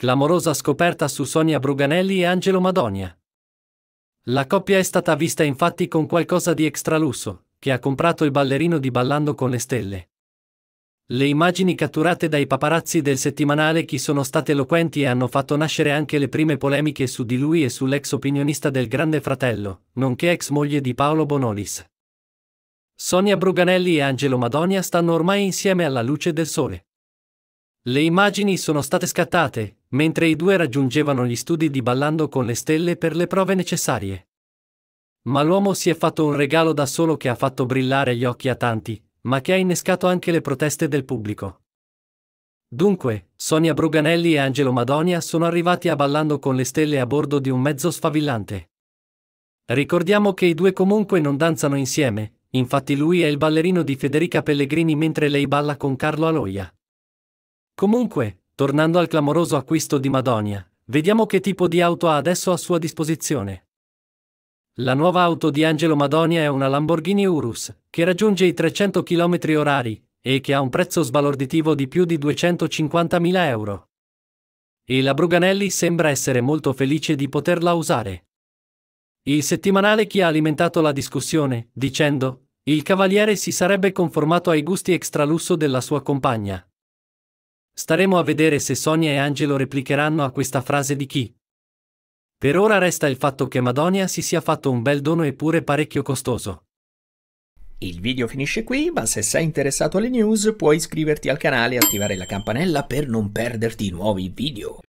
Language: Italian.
Clamorosa scoperta su Sonia Bruganelli e Angelo Madonia. La coppia è stata vista infatti con qualcosa di extralusso, che ha comprato il ballerino di Ballando con le Stelle. Le immagini catturate dai paparazzi del settimanale Chi sono state eloquenti e hanno fatto nascere anche le prime polemiche su di lui e sull'ex opinionista del Grande Fratello, nonché ex moglie di Paolo Bonolis. Sonia Bruganelli e Angelo Madonia stanno ormai insieme alla luce del sole. Le immagini sono state scattate, mentre i due raggiungevano gli studi di Ballando con le stelle per le prove necessarie. Ma l'uomo si è fatto un regalo da solo che ha fatto brillare gli occhi a tanti, ma che ha innescato anche le proteste del pubblico. Dunque, Sonia Bruganelli e Angelo Madonia sono arrivati a Ballando con le stelle a bordo di un mezzo sfavillante. Ricordiamo che i due comunque non danzano insieme, infatti lui è il ballerino di Federica Pellegrini mentre lei balla con Carlo Aloia. Comunque, tornando al clamoroso acquisto di Madonia, vediamo che tipo di auto ha adesso a sua disposizione. La nuova auto di Angelo Madonia è una Lamborghini Urus, che raggiunge i 300 km orari e che ha un prezzo sbalorditivo di più di 250.000 euro. E la Bruganelli sembra essere molto felice di poterla usare. Il settimanale chi ha alimentato la discussione, dicendo, il cavaliere si sarebbe conformato ai gusti extralusso della sua compagna, Staremo a vedere se Sonia e Angelo replicheranno a questa frase di chi. Per ora resta il fatto che Madonia si sia fatto un bel dono eppure parecchio costoso. Il video finisce qui, ma se sei interessato alle news puoi iscriverti al canale e attivare la campanella per non perderti nuovi video.